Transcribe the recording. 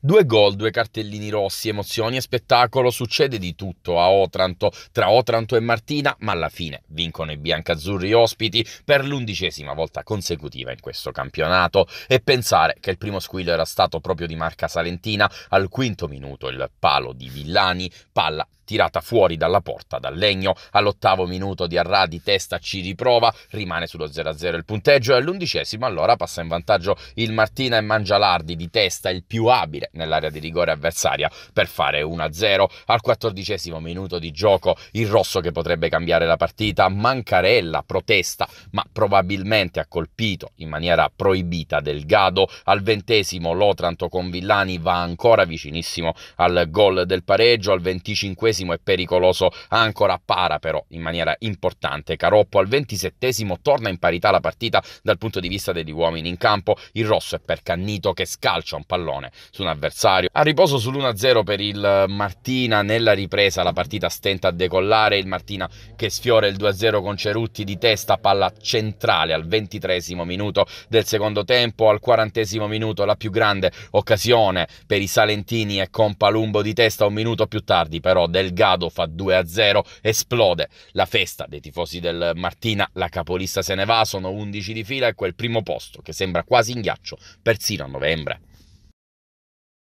Due gol, due cartellini rossi, emozioni e spettacolo, succede di tutto a Otranto, tra Otranto e Martina, ma alla fine vincono i biancazzurri ospiti per l'undicesima volta consecutiva in questo campionato e pensare che il primo squillo era stato proprio di marca salentina al quinto minuto il palo di Villani, palla tirata fuori dalla porta dal legno. All'ottavo minuto di Arra di testa ci riprova, rimane sullo 0-0 il punteggio e all'undicesimo allora passa in vantaggio il Martina e Mangialardi di testa, il più abile nell'area di rigore avversaria per fare 1-0. Al quattordicesimo minuto di gioco il rosso che potrebbe cambiare la partita, Mancarella protesta ma probabilmente ha colpito in maniera proibita Delgado. Al ventesimo l'Otranto con Villani va ancora vicinissimo al gol del pareggio, al venticinquesimo ventiseiesimo è pericoloso ancora para però in maniera importante. Caroppo al ventisettesimo torna in parità la partita dal punto di vista degli uomini in campo, il rosso è per Cannito che scalcia un pallone su un avversario. A riposo sull'1-0 per il Martina, nella ripresa la partita stenta a decollare, il Martina che sfiora il 2-0 con Cerutti di testa, palla centrale al ventitresimo minuto del secondo tempo, al quarantesimo minuto la più grande occasione per i Salentini e con Palumbo di testa un minuto più tardi però del Delgado fa 2-0, esplode la festa dei tifosi del Martina, la capolista se ne va, sono 11 di fila e quel primo posto che sembra quasi in ghiaccio persino a novembre.